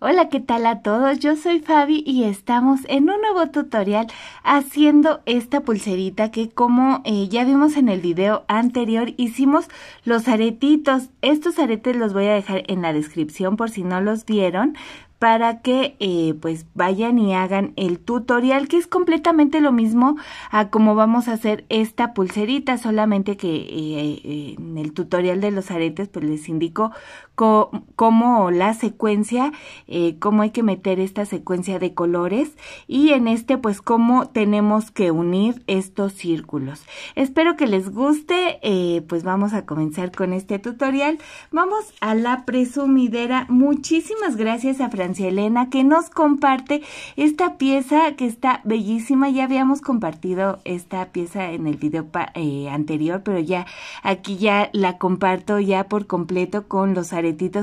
Hola, ¿qué tal a todos? Yo soy Fabi y estamos en un nuevo tutorial haciendo esta pulserita que como eh, ya vimos en el video anterior hicimos los aretitos. Estos aretes los voy a dejar en la descripción por si no los vieron para que eh, pues vayan y hagan el tutorial que es completamente lo mismo a cómo vamos a hacer esta pulserita solamente que eh, en el tutorial de los aretes pues les indico Cómo la secuencia, eh, cómo hay que meter esta secuencia de colores y en este pues cómo tenemos que unir estos círculos. Espero que les guste, eh, pues vamos a comenzar con este tutorial. Vamos a la presumidera. Muchísimas gracias a Francia Elena que nos comparte esta pieza que está bellísima. Ya habíamos compartido esta pieza en el video eh, anterior, pero ya aquí ya la comparto ya por completo con los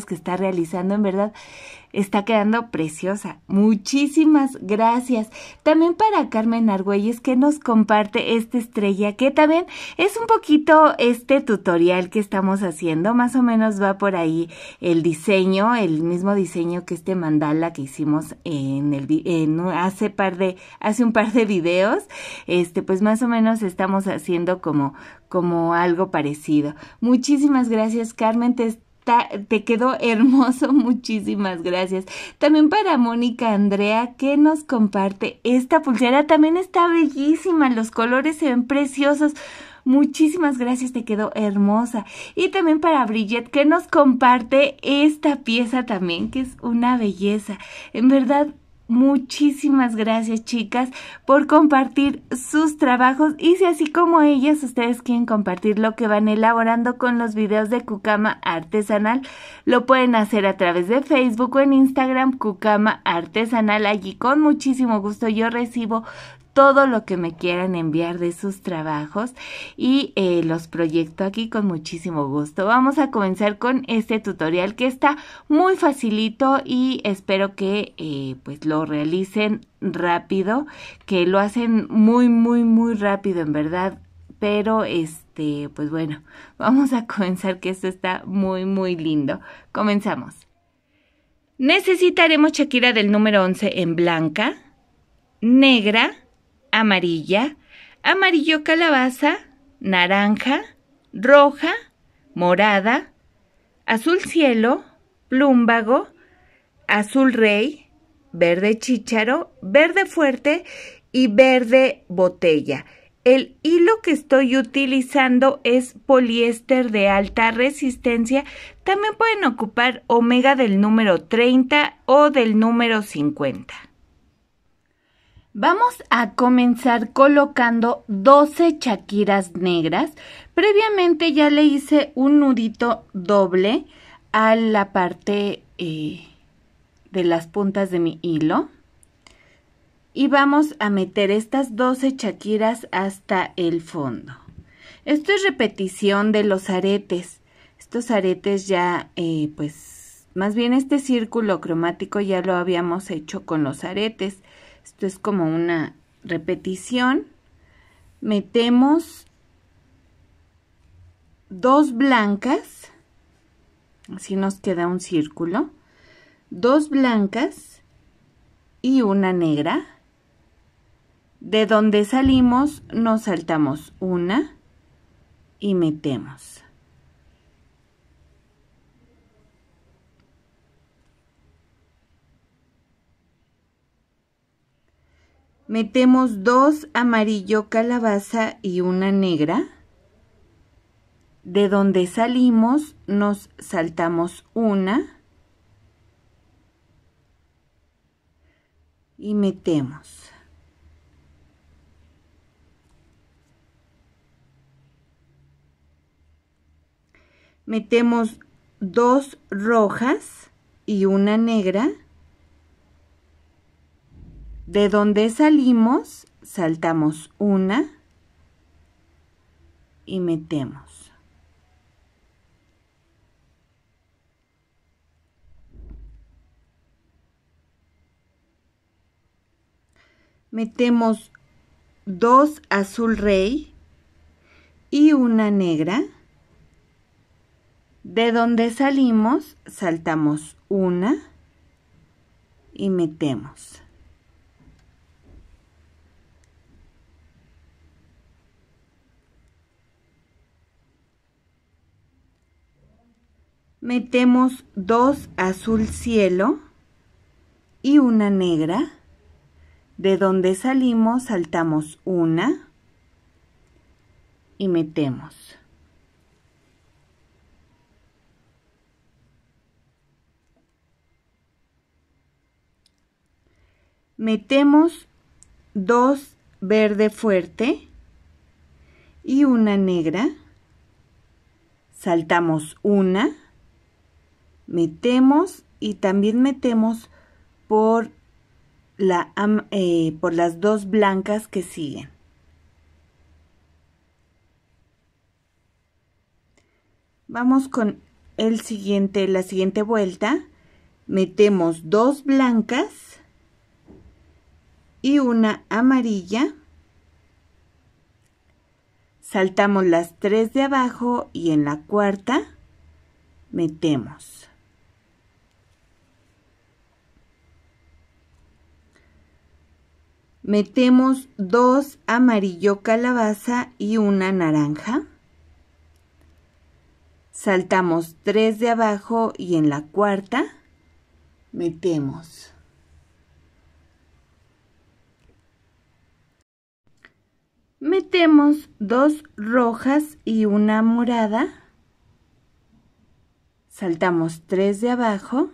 que está realizando, en verdad está quedando preciosa. Muchísimas gracias. También para Carmen Argüelles que nos comparte esta estrella que también es un poquito este tutorial que estamos haciendo, más o menos va por ahí el diseño, el mismo diseño que este mandala que hicimos en el hace par de hace un par de videos. Este pues más o menos estamos haciendo como como algo parecido. Muchísimas gracias, Carmen. Te te quedó hermoso, muchísimas gracias. También para Mónica Andrea que nos comparte esta pulsera, también está bellísima, los colores se ven preciosos. Muchísimas gracias, te quedó hermosa. Y también para Bridget que nos comparte esta pieza también, que es una belleza. En verdad, Muchísimas gracias chicas por compartir sus trabajos y si así como ellas ustedes quieren compartir lo que van elaborando con los videos de Cucama Artesanal, lo pueden hacer a través de Facebook o en Instagram Cucama Artesanal. Allí con muchísimo gusto yo recibo todo lo que me quieran enviar de sus trabajos y eh, los proyecto aquí con muchísimo gusto. Vamos a comenzar con este tutorial que está muy facilito y espero que eh, pues lo realicen rápido, que lo hacen muy muy muy rápido en verdad, pero este pues bueno, vamos a comenzar que esto está muy muy lindo. Comenzamos. Necesitaremos Shakira del número 11 en blanca, negra, amarilla, amarillo calabaza, naranja, roja, morada, azul cielo, plúmbago, azul rey, verde chícharo, verde fuerte y verde botella. El hilo que estoy utilizando es poliéster de alta resistencia. También pueden ocupar omega del número 30 o del número 50. Vamos a comenzar colocando 12 chaquiras negras. Previamente ya le hice un nudito doble a la parte eh, de las puntas de mi hilo. Y vamos a meter estas 12 chaquiras hasta el fondo. Esto es repetición de los aretes. Estos aretes ya, eh, pues, más bien este círculo cromático ya lo habíamos hecho con los aretes esto es como una repetición. Metemos dos blancas. Así nos queda un círculo. Dos blancas y una negra. De donde salimos nos saltamos una y metemos. metemos dos amarillo calabaza y una negra. De donde salimos nos saltamos una y metemos. Metemos dos rojas y una negra. De donde salimos, saltamos una y metemos. Metemos dos azul rey y una negra. De donde salimos, saltamos una y metemos. metemos dos azul cielo y una negra, de donde salimos saltamos una y metemos. Metemos dos verde fuerte y una negra, saltamos una metemos y también metemos por, la, eh, por las dos blancas que siguen. Vamos con el siguiente, la siguiente vuelta. Metemos dos blancas y una amarilla. Saltamos las tres de abajo y en la cuarta metemos. metemos dos amarillo calabaza y una naranja. Saltamos tres de abajo y en la cuarta metemos. Metemos dos rojas y una morada. Saltamos tres de abajo.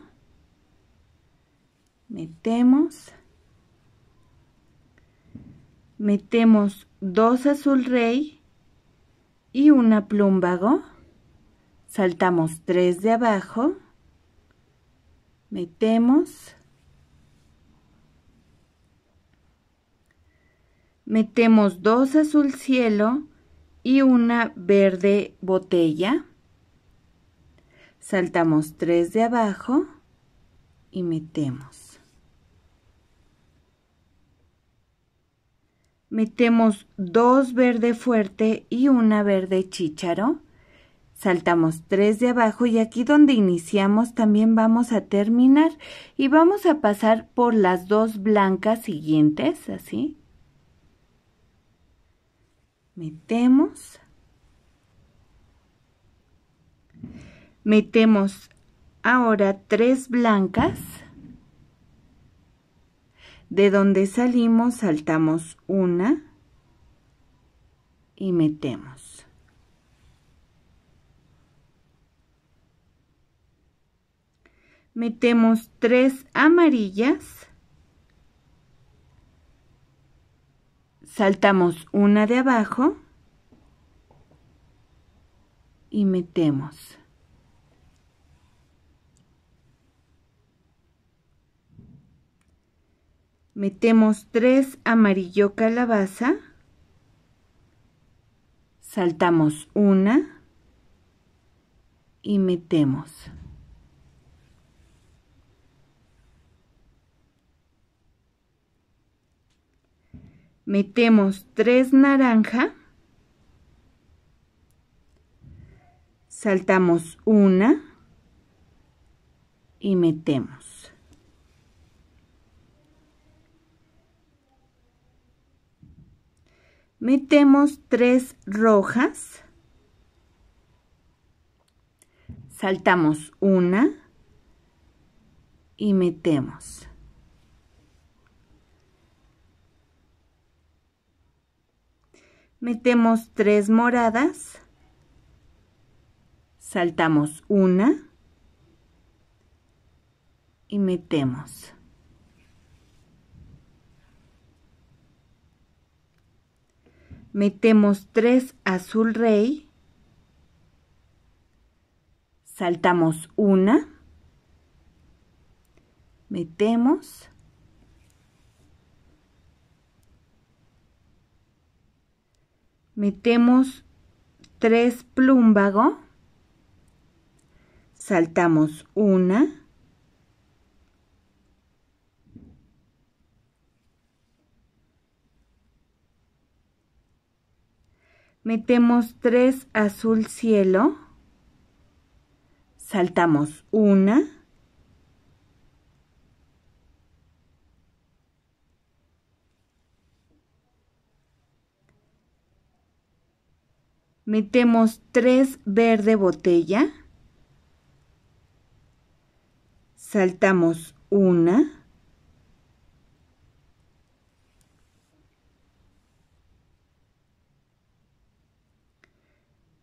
Metemos metemos dos azul rey y una plumbago, saltamos tres de abajo, metemos, metemos dos azul cielo y una verde botella, saltamos tres de abajo y metemos. Metemos dos verde fuerte y una verde chícharo. Saltamos tres de abajo y aquí donde iniciamos también vamos a terminar y vamos a pasar por las dos blancas siguientes, así. Metemos. Metemos ahora tres blancas. De donde salimos saltamos una y metemos. Metemos tres amarillas. Saltamos una de abajo y metemos. Metemos tres amarillo calabaza. Saltamos una y metemos. Metemos tres naranja. Saltamos una y metemos. Metemos tres rojas. Saltamos una y metemos. Metemos tres moradas. Saltamos una y metemos. metemos tres azul rey, saltamos una, metemos metemos tres plumbago, saltamos una, Metemos tres azul cielo. Saltamos una. Metemos tres verde botella. Saltamos una.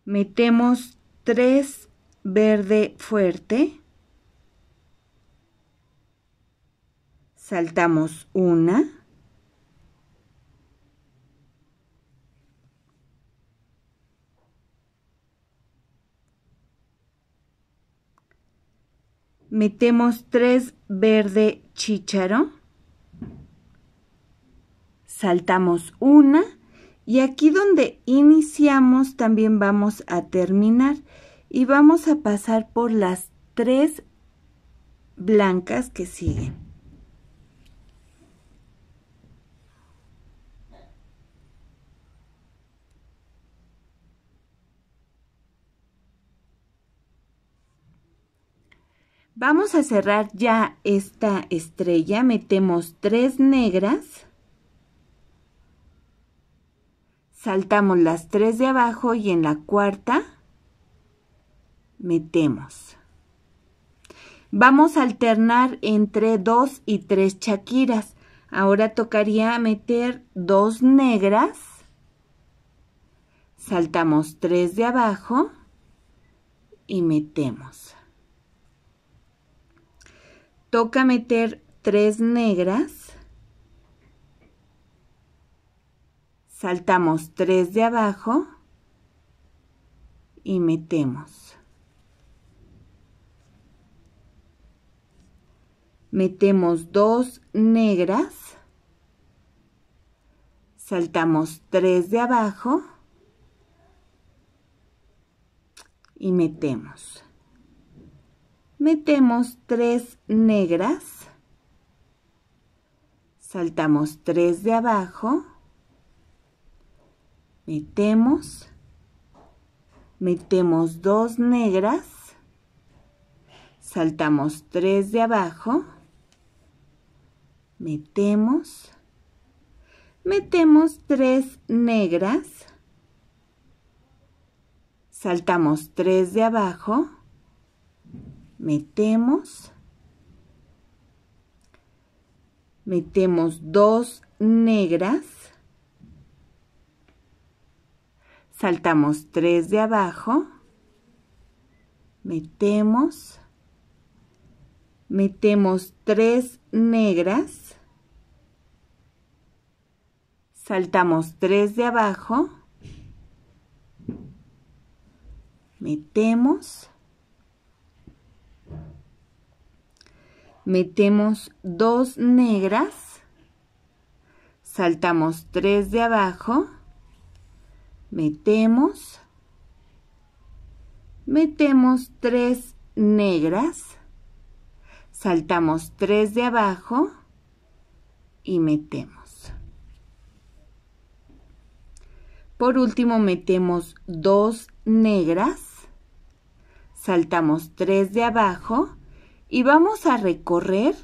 metemos tres verde fuerte, saltamos una, metemos tres verde chicharo. saltamos una, y aquí donde iniciamos también vamos a terminar y vamos a pasar por las tres blancas que siguen. Vamos a cerrar ya esta estrella, metemos tres negras saltamos las tres de abajo y en la cuarta metemos. Vamos a alternar entre dos y tres chaquiras. Ahora tocaría meter dos negras. Saltamos tres de abajo y metemos. Toca meter tres negras. saltamos tres de abajo y metemos. Metemos dos negras, saltamos tres de abajo y metemos. Metemos tres negras, saltamos tres de abajo metemos, metemos dos negras, saltamos tres de abajo, metemos, metemos tres negras, saltamos tres de abajo, metemos, metemos dos negras, saltamos tres de abajo, metemos, metemos tres negras, saltamos tres de abajo, metemos, metemos dos negras, saltamos tres de abajo, metemos, metemos tres negras, saltamos tres de abajo y metemos. Por último metemos dos negras, saltamos tres de abajo y vamos a recorrer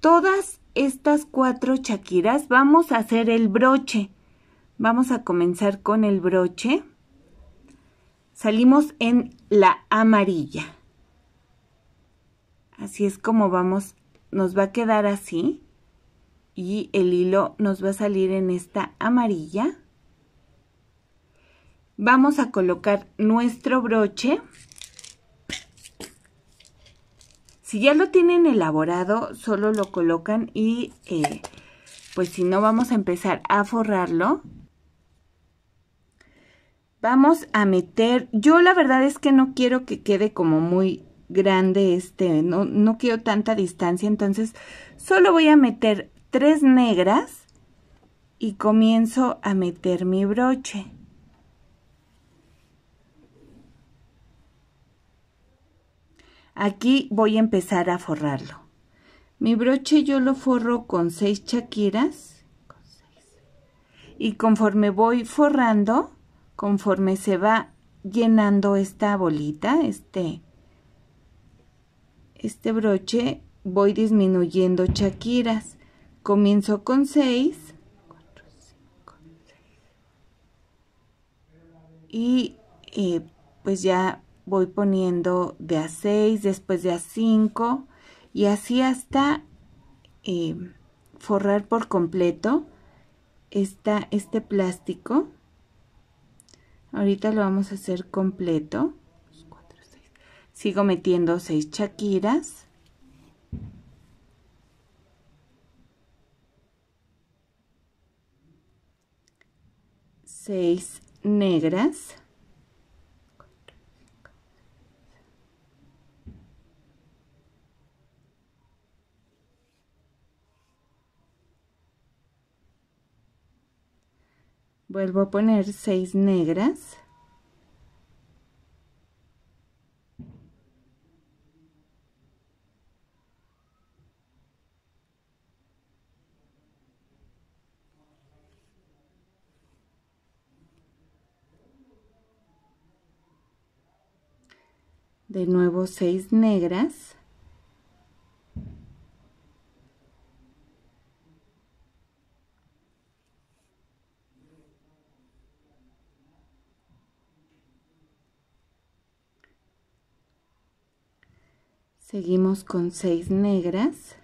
todas estas cuatro chaquiras, vamos a hacer el broche. Vamos a comenzar con el broche. Salimos en la amarilla. Así es como vamos, nos va a quedar así. Y el hilo nos va a salir en esta amarilla. Vamos a colocar nuestro broche. Si ya lo tienen elaborado, solo lo colocan y eh, pues si no vamos a empezar a forrarlo. Vamos a meter, yo la verdad es que no quiero que quede como muy grande este, no, no quiero tanta distancia, entonces solo voy a meter tres negras y comienzo a meter mi broche. Aquí voy a empezar a forrarlo. Mi broche yo lo forro con seis chaquiras y conforme voy forrando conforme se va llenando esta bolita, este, este broche, voy disminuyendo chaquiras. Comienzo con 6 y eh, pues ya voy poniendo de a 6, después de a 5 y así hasta eh, forrar por completo esta, este plástico. Ahorita lo vamos a hacer completo. Sigo metiendo 6 chaquiras. Seis negras. vuelvo a poner seis negras de nuevo seis negras Seguimos con seis negras.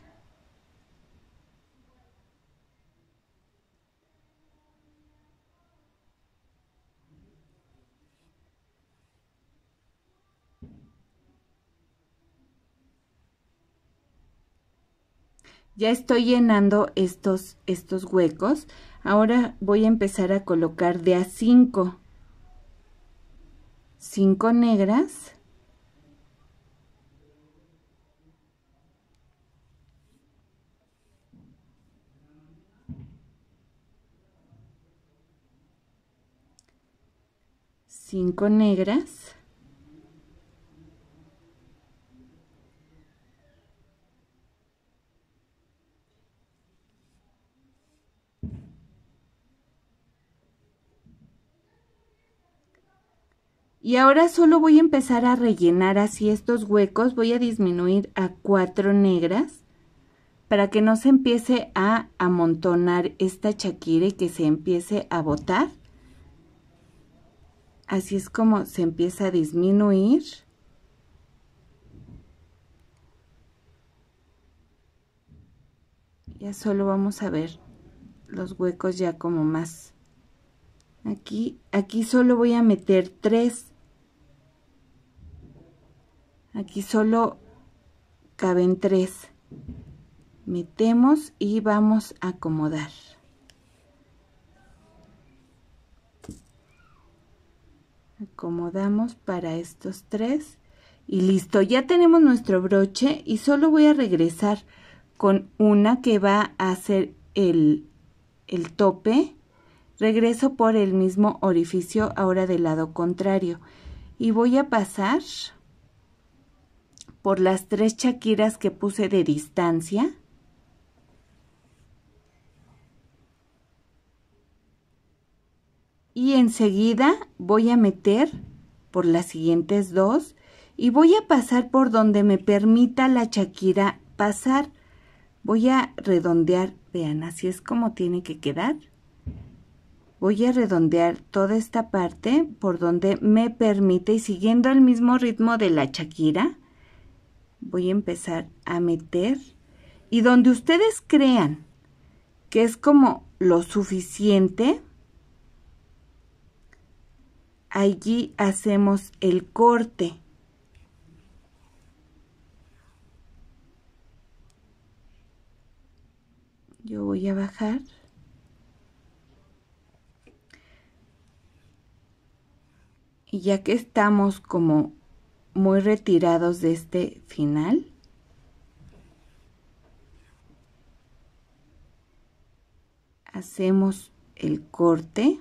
Ya estoy llenando estos, estos huecos. Ahora voy a empezar a colocar de a cinco. Cinco negras. 5 negras. Y ahora solo voy a empezar a rellenar así estos huecos, voy a disminuir a cuatro negras para que no se empiece a amontonar esta chaquire y que se empiece a botar. Así es como se empieza a disminuir. Ya solo vamos a ver los huecos ya como más. Aquí, aquí solo voy a meter tres. Aquí solo caben tres. Metemos y vamos a acomodar. acomodamos para estos tres y listo, ya tenemos nuestro broche y solo voy a regresar con una que va a hacer el, el tope, regreso por el mismo orificio ahora del lado contrario y voy a pasar por las tres chaquiras que puse de distancia y enseguida voy a meter por las siguientes dos y voy a pasar por donde me permita la chaquira pasar. Voy a redondear, vean, así es como tiene que quedar. Voy a redondear toda esta parte por donde me permite y siguiendo el mismo ritmo de la chaquira voy a empezar a meter y donde ustedes crean que es como lo suficiente, allí hacemos el corte. Yo voy a bajar. Y ya que estamos como muy retirados de este final, hacemos el corte.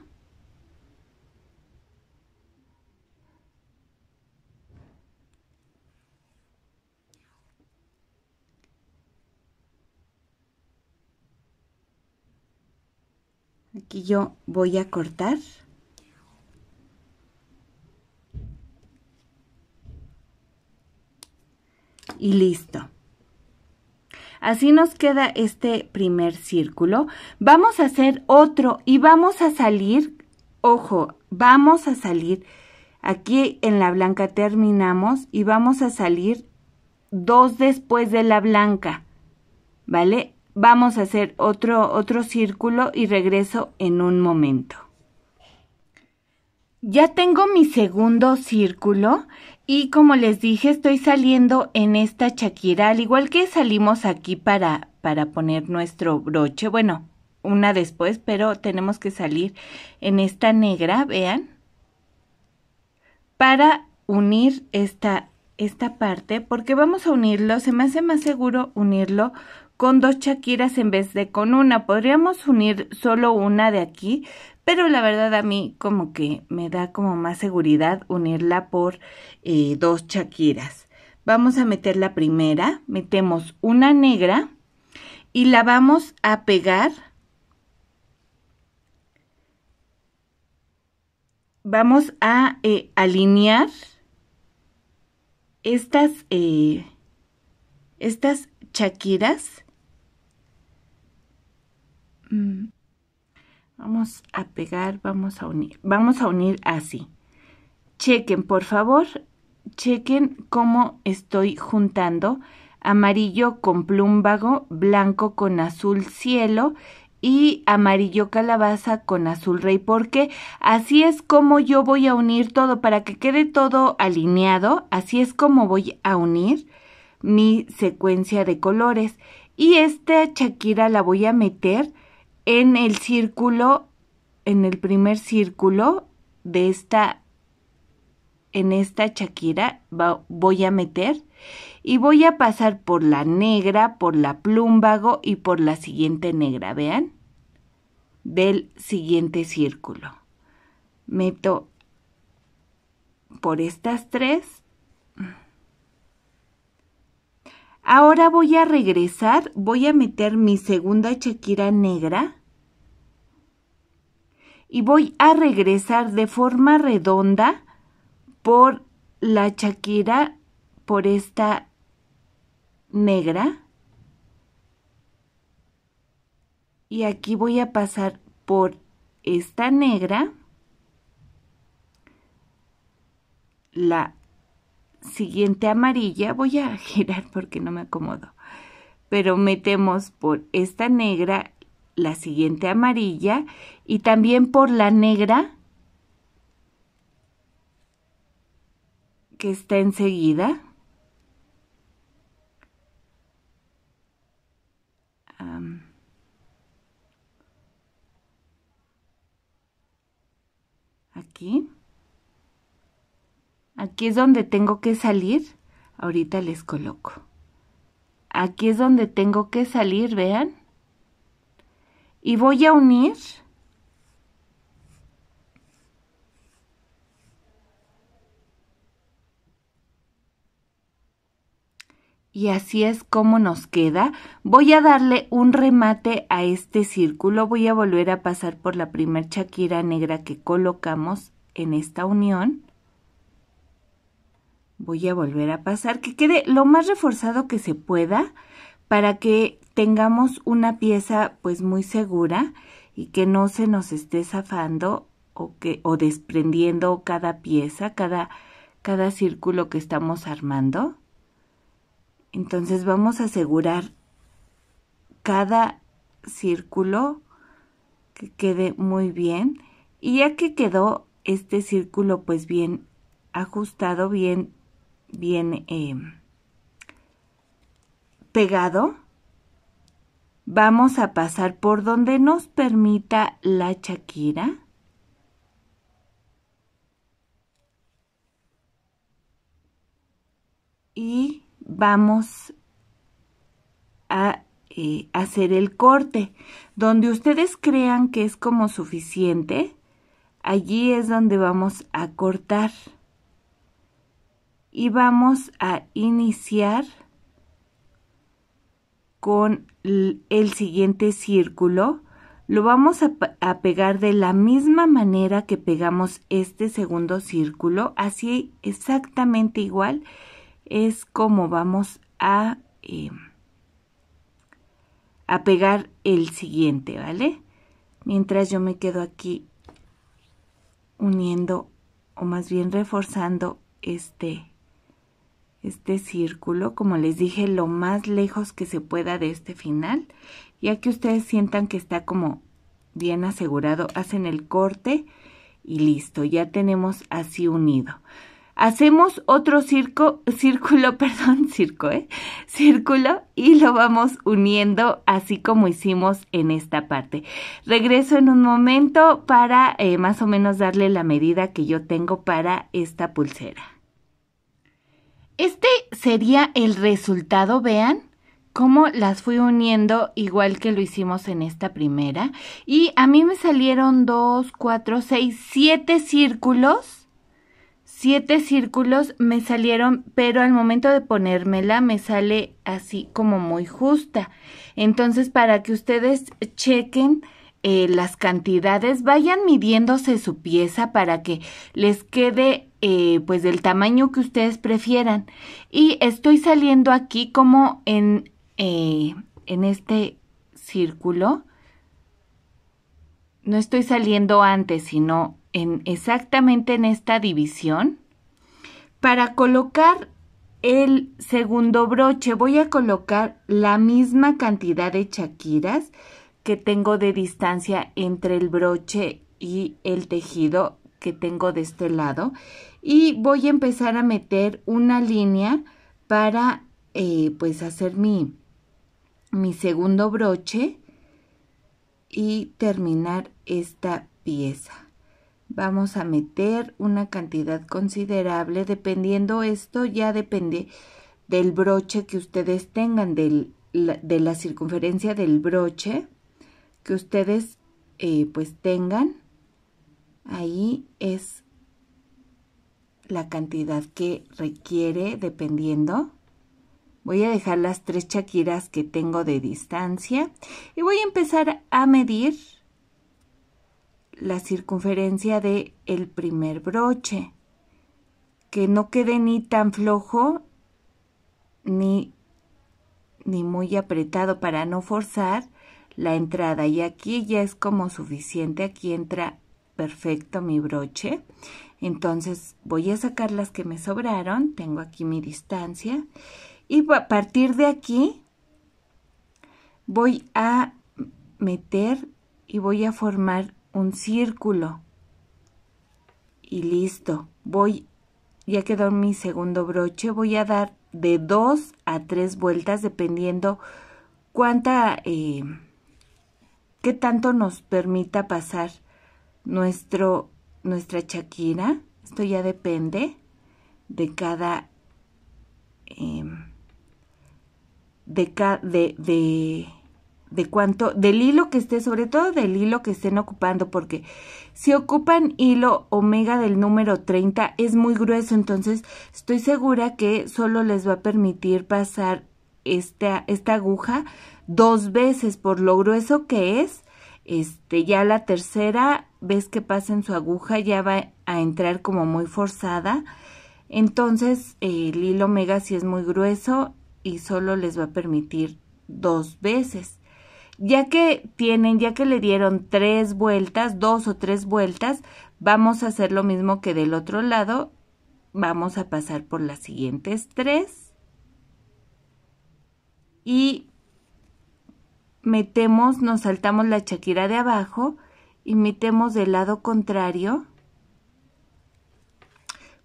Aquí yo voy a cortar. Y listo. Así nos queda este primer círculo. Vamos a hacer otro y vamos a salir, ojo, vamos a salir, aquí en la blanca terminamos y vamos a salir dos después de la blanca, ¿vale? Vamos a hacer otro, otro círculo y regreso en un momento. Ya tengo mi segundo círculo y como les dije estoy saliendo en esta chaquira, al igual que salimos aquí para, para poner nuestro broche, bueno, una después, pero tenemos que salir en esta negra, vean, para unir esta, esta parte, porque vamos a unirlo, se me hace más seguro unirlo con dos chaquiras en vez de con una. Podríamos unir solo una de aquí, pero la verdad a mí como que me da como más seguridad unirla por eh, dos Shakiras. Vamos a meter la primera, metemos una negra y la vamos a pegar. Vamos a eh, alinear estas, eh, estas chaquiras Mm. Vamos a pegar, vamos a unir, vamos a unir así. Chequen, por favor, chequen cómo estoy juntando amarillo con plúmbago, blanco con azul cielo y amarillo calabaza con azul rey, porque así es como yo voy a unir todo para que quede todo alineado, así es como voy a unir mi secuencia de colores. Y esta Shakira la voy a meter en el círculo, en el primer círculo de esta, en esta chaquira, voy a meter y voy a pasar por la negra, por la plumbago y por la siguiente negra, vean, del siguiente círculo. Meto por estas tres Ahora voy a regresar, voy a meter mi segunda chaquira negra y voy a regresar de forma redonda por la chaquira, por esta negra. Y aquí voy a pasar por esta negra, la siguiente amarilla, voy a girar porque no me acomodo, pero metemos por esta negra la siguiente amarilla y también por la negra que está enseguida. aquí. Aquí es donde tengo que salir. Ahorita les coloco. Aquí es donde tengo que salir, vean. Y voy a unir Y así es como nos queda. Voy a darle un remate a este círculo. Voy a volver a pasar por la primer chaquira negra que colocamos en esta unión voy a volver a pasar, que quede lo más reforzado que se pueda para que tengamos una pieza pues muy segura y que no se nos esté zafando o, que, o desprendiendo cada pieza, cada, cada círculo que estamos armando. Entonces vamos a asegurar cada círculo que quede muy bien y ya que quedó este círculo pues bien ajustado, bien bien eh, pegado, vamos a pasar por donde nos permita la chaquira. Y vamos a eh, hacer el corte. Donde ustedes crean que es como suficiente, allí es donde vamos a cortar y vamos a iniciar con el siguiente círculo. Lo vamos a, pegar de la misma manera que pegamos este segundo círculo, así exactamente igual es como vamos a, em, a pegar el siguiente, ¿vale? Mientras yo me quedo aquí uniendo o más bien reforzando este este círculo, como les dije, lo más lejos que se pueda de este final, ya que ustedes sientan que está como bien asegurado, hacen el corte y listo, ya tenemos así unido. Hacemos otro circo, círculo, perdón, circo, ¿eh? Círculo y lo vamos uniendo así como hicimos en esta parte. Regreso en un momento para eh, más o menos darle la medida que yo tengo para esta pulsera. Este sería el resultado, vean cómo las fui uniendo igual que lo hicimos en esta primera. Y a mí me salieron 2, 4, 6, 7 círculos. Siete círculos me salieron, pero al momento de ponérmela me sale así como muy justa. Entonces, para que ustedes chequen eh, las cantidades, vayan midiéndose su pieza para que les quede eh, pues del tamaño que ustedes prefieran. Y estoy saliendo aquí como en, eh, en este círculo. No estoy saliendo antes, sino en exactamente en esta división. Para colocar el segundo broche voy a colocar la misma cantidad de chaquiras que tengo de distancia entre el broche y el tejido que tengo de este lado y voy a empezar a meter una línea para eh, pues hacer mi, mi segundo broche y terminar esta pieza. Vamos a meter una cantidad considerable, dependiendo esto, ya depende del broche que ustedes tengan, de la circunferencia del broche que ustedes eh, pues tengan. Ahí es la cantidad que requiere dependiendo. Voy a dejar las tres chaquiras que tengo de distancia y voy a empezar a medir la circunferencia del el primer broche. Que no quede ni tan flojo ni, ni muy apretado para no forzar la entrada. Y aquí ya es como suficiente. Aquí entra perfecto mi broche. Entonces voy a sacar las que me sobraron, tengo aquí mi distancia y a partir de aquí voy a meter y voy a formar un círculo y listo. Voy, ya quedó mi segundo broche, voy a dar de dos a tres vueltas dependiendo cuánta, eh, qué tanto nos permita pasar nuestro nuestra Shakira. Esto ya depende de cada... Em, de, de, cuánto, del hilo que esté, sobre todo del hilo que estén ocupando, porque si ocupan hilo omega del número 30 es muy grueso, entonces estoy segura que solo les va a permitir pasar esta, esta aguja dos veces por lo grueso que es. Este, ya la tercera ves que pasen su aguja, ya va a entrar como muy forzada. Entonces eh, el hilo mega si es muy grueso y solo les va a permitir dos veces. Ya que tienen, ya que le dieron tres vueltas, dos o tres vueltas, vamos a hacer lo mismo que del otro lado. Vamos a pasar por las siguientes tres. Y metemos, nos saltamos la chaquira de abajo imitemos del lado contrario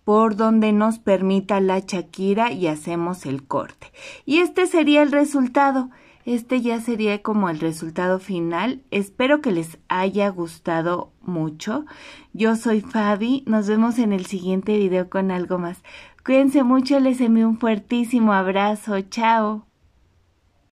por donde nos permita la chaquira y hacemos el corte. Y este sería el resultado. Este ya sería como el resultado final. Espero que les haya gustado mucho. Yo soy Fabi. Nos vemos en el siguiente video con algo más. Cuídense mucho. Les envío un fuertísimo abrazo. Chao.